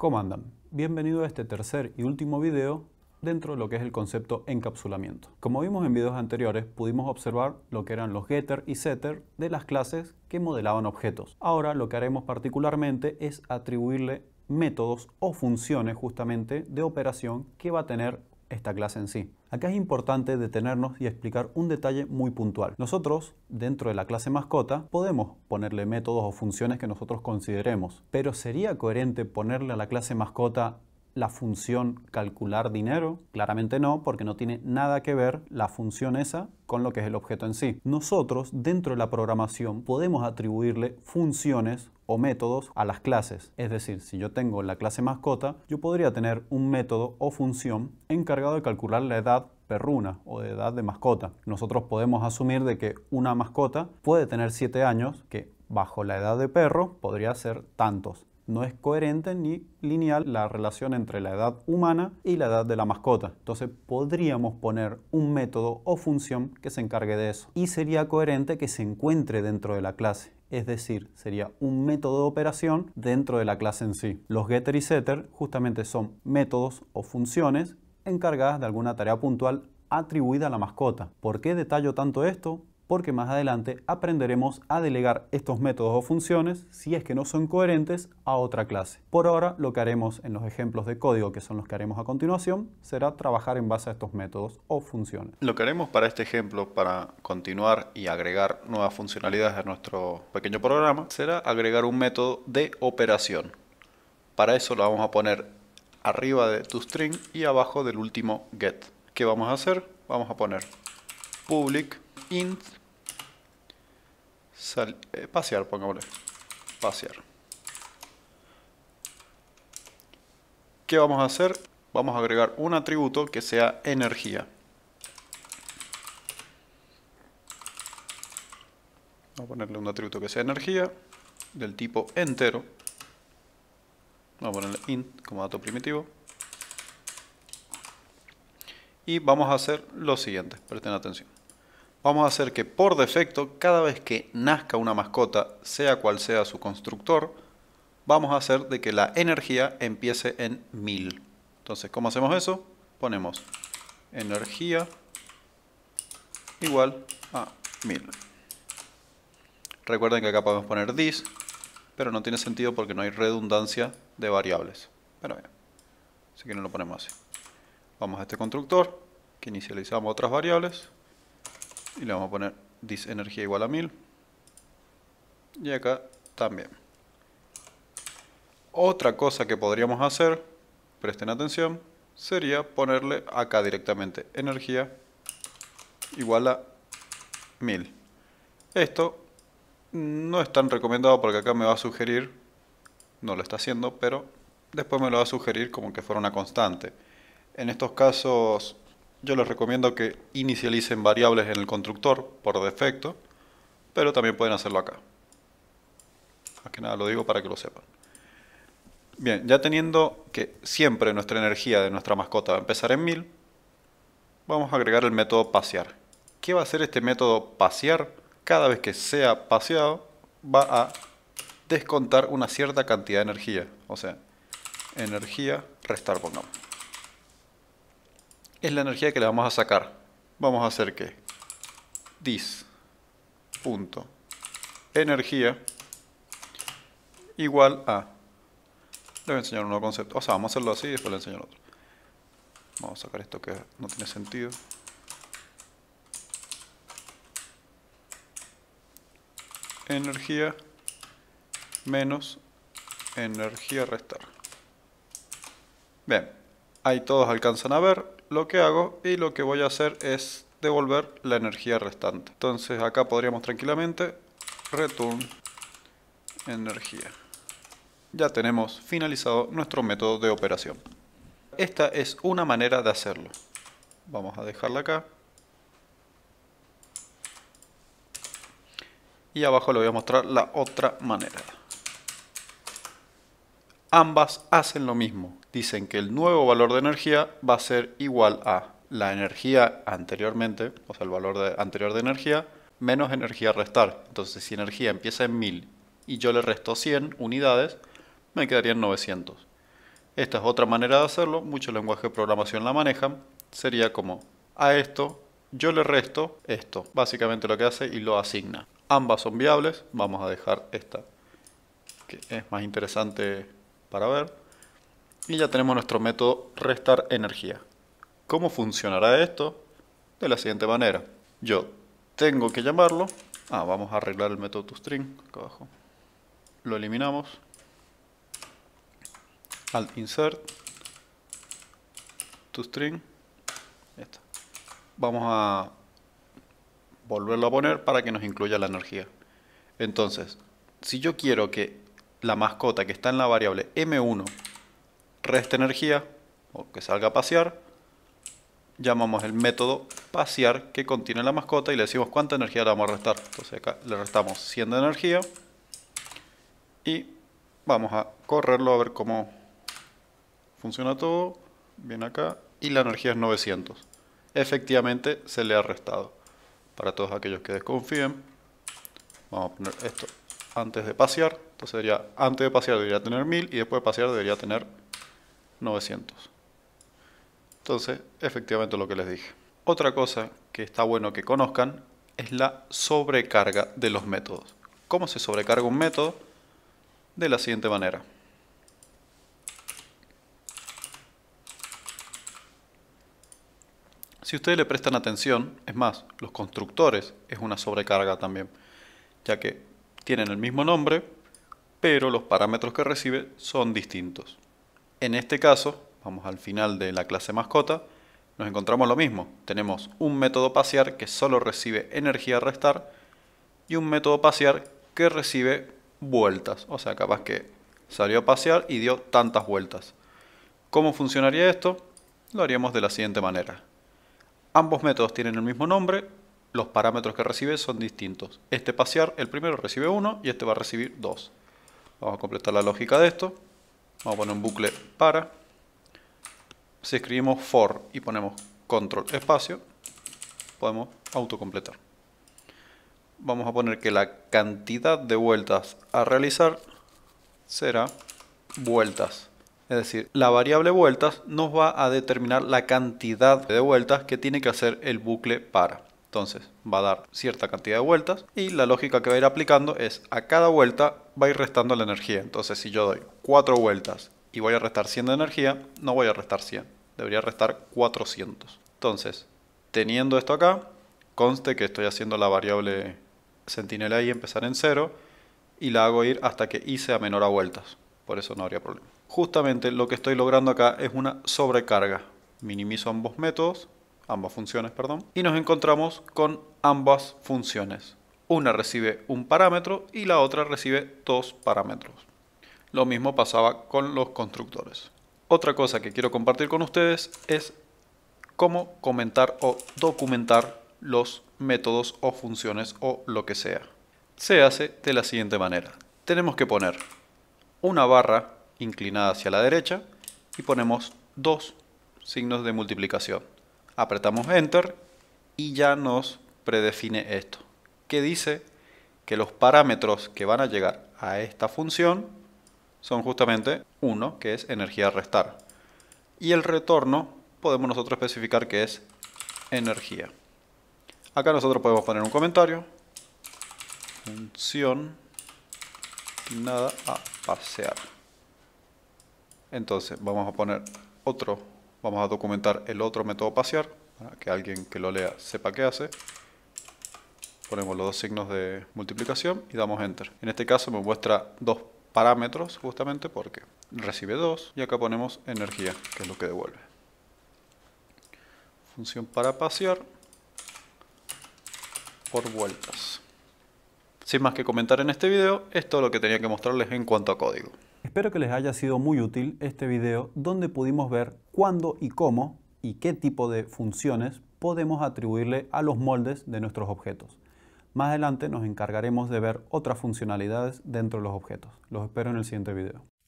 ¿Cómo andan? Bienvenido a este tercer y último video dentro de lo que es el concepto encapsulamiento. Como vimos en videos anteriores, pudimos observar lo que eran los getter y setter de las clases que modelaban objetos. Ahora lo que haremos particularmente es atribuirle métodos o funciones justamente de operación que va a tener esta clase en sí. Acá es importante detenernos y explicar un detalle muy puntual. Nosotros, dentro de la clase mascota, podemos ponerle métodos o funciones que nosotros consideremos, pero ¿sería coherente ponerle a la clase mascota la función calcular dinero? Claramente no, porque no tiene nada que ver la función esa con lo que es el objeto en sí. Nosotros, dentro de la programación, podemos atribuirle funciones o métodos a las clases. Es decir, si yo tengo la clase mascota, yo podría tener un método o función encargado de calcular la edad perruna o de edad de mascota. Nosotros podemos asumir de que una mascota puede tener 7 años, que bajo la edad de perro podría ser tantos no es coherente ni lineal la relación entre la edad humana y la edad de la mascota. Entonces podríamos poner un método o función que se encargue de eso. Y sería coherente que se encuentre dentro de la clase. Es decir, sería un método de operación dentro de la clase en sí. Los getter y setter justamente son métodos o funciones encargadas de alguna tarea puntual atribuida a la mascota. ¿Por qué detallo tanto esto? porque más adelante aprenderemos a delegar estos métodos o funciones, si es que no son coherentes, a otra clase. Por ahora, lo que haremos en los ejemplos de código, que son los que haremos a continuación, será trabajar en base a estos métodos o funciones. Lo que haremos para este ejemplo, para continuar y agregar nuevas funcionalidades a nuestro pequeño programa, será agregar un método de operación. Para eso lo vamos a poner arriba de toString y abajo del último get. ¿Qué vamos a hacer? Vamos a poner public int eh, pasear, pongámosle. Pasear. ¿Qué vamos a hacer? Vamos a agregar un atributo que sea energía. Vamos a ponerle un atributo que sea energía, del tipo entero. Vamos a ponerle int como dato primitivo. Y vamos a hacer lo siguiente, presten atención vamos a hacer que por defecto, cada vez que nazca una mascota, sea cual sea su constructor, vamos a hacer de que la energía empiece en 1000. Entonces, ¿cómo hacemos eso? Ponemos energía igual a 1000. Recuerden que acá podemos poner this, pero no tiene sentido porque no hay redundancia de variables. Pero bien, así que no lo ponemos así. Vamos a este constructor, que inicializamos otras variables, y le vamos a poner disenergía energía igual a 1000 y acá también otra cosa que podríamos hacer presten atención sería ponerle acá directamente energía igual a 1000 esto no es tan recomendado porque acá me va a sugerir no lo está haciendo pero después me lo va a sugerir como que fuera una constante en estos casos yo les recomiendo que inicialicen variables en el constructor por defecto, pero también pueden hacerlo acá. Más que nada lo digo para que lo sepan. Bien, ya teniendo que siempre nuestra energía de nuestra mascota va a empezar en 1000, vamos a agregar el método pasear. ¿Qué va a hacer este método pasear? Cada vez que sea paseado, va a descontar una cierta cantidad de energía. O sea, energía restar, pongamos es la energía que le vamos a sacar. Vamos a hacer que dis punto energía igual a le voy a enseñar un nuevo concepto o sea vamos a hacerlo así y después le enseño otro vamos a sacar esto que no tiene sentido energía menos energía restar bien ahí todos alcanzan a ver lo que hago y lo que voy a hacer es devolver la energía restante. Entonces acá podríamos tranquilamente return energía. Ya tenemos finalizado nuestro método de operación. Esta es una manera de hacerlo. Vamos a dejarla acá. Y abajo le voy a mostrar la otra manera. Ambas hacen lo mismo dicen que el nuevo valor de energía va a ser igual a la energía anteriormente, o sea, el valor anterior de energía, menos energía restar. Entonces, si energía empieza en 1000 y yo le resto 100 unidades, me quedarían 900. Esta es otra manera de hacerlo, muchos lenguajes de programación la manejan. Sería como a esto yo le resto esto, básicamente lo que hace y lo asigna. Ambas son viables, vamos a dejar esta que es más interesante para ver. Y ya tenemos nuestro método restar energía. ¿Cómo funcionará esto? De la siguiente manera. Yo tengo que llamarlo. Ah, vamos a arreglar el método toString. Acá abajo. Lo eliminamos. Alt insert. toString. Vamos a volverlo a poner para que nos incluya la energía. Entonces, si yo quiero que la mascota que está en la variable m1 resta energía o que salga a pasear, llamamos el método pasear que contiene la mascota y le decimos cuánta energía le vamos a restar. Entonces acá le restamos 100 de energía y vamos a correrlo a ver cómo funciona todo. Viene acá y la energía es 900. Efectivamente se le ha restado. Para todos aquellos que desconfíen, vamos a poner esto antes de pasear. Entonces sería antes de pasear debería tener 1000 y después de pasear debería tener 900. Entonces, efectivamente lo que les dije. Otra cosa que está bueno que conozcan es la sobrecarga de los métodos. ¿Cómo se sobrecarga un método? De la siguiente manera. Si ustedes le prestan atención, es más, los constructores es una sobrecarga también, ya que tienen el mismo nombre, pero los parámetros que recibe son distintos. En este caso, vamos al final de la clase mascota, nos encontramos lo mismo. Tenemos un método pasear que solo recibe energía restar y un método pasear que recibe vueltas. O sea, capaz que salió a pasear y dio tantas vueltas. ¿Cómo funcionaría esto? Lo haríamos de la siguiente manera. Ambos métodos tienen el mismo nombre, los parámetros que recibe son distintos. Este pasear, el primero recibe 1 y este va a recibir 2. Vamos a completar la lógica de esto. Vamos a poner un bucle para. Si escribimos for y ponemos control espacio, podemos autocompletar. Vamos a poner que la cantidad de vueltas a realizar será vueltas. Es decir, la variable vueltas nos va a determinar la cantidad de vueltas que tiene que hacer el bucle para. Entonces va a dar cierta cantidad de vueltas y la lógica que va a ir aplicando es a cada vuelta va a ir restando la energía. Entonces si yo doy 4 vueltas y voy a restar 100 de energía, no voy a restar 100, debería restar 400. Entonces, teniendo esto acá, conste que estoy haciendo la variable sentinela y empezar en 0 y la hago ir hasta que hice a menor a vueltas. Por eso no habría problema. Justamente lo que estoy logrando acá es una sobrecarga. Minimizo ambos métodos ambas funciones, perdón, y nos encontramos con ambas funciones. Una recibe un parámetro y la otra recibe dos parámetros. Lo mismo pasaba con los constructores. Otra cosa que quiero compartir con ustedes es cómo comentar o documentar los métodos o funciones o lo que sea. Se hace de la siguiente manera. Tenemos que poner una barra inclinada hacia la derecha y ponemos dos signos de multiplicación apretamos Enter y ya nos predefine esto, que dice que los parámetros que van a llegar a esta función son justamente uno, que es energía restar, y el retorno podemos nosotros especificar que es energía. Acá nosotros podemos poner un comentario, función, nada a pasear. Entonces vamos a poner otro Vamos a documentar el otro método pasear, para que alguien que lo lea sepa qué hace. Ponemos los dos signos de multiplicación y damos Enter. En este caso me muestra dos parámetros justamente porque recibe dos y acá ponemos energía, que es lo que devuelve. Función para pasear por vueltas. Sin más que comentar en este video, es lo que tenía que mostrarles en cuanto a código. Espero que les haya sido muy útil este video donde pudimos ver cuándo y cómo y qué tipo de funciones podemos atribuirle a los moldes de nuestros objetos. Más adelante nos encargaremos de ver otras funcionalidades dentro de los objetos. Los espero en el siguiente video.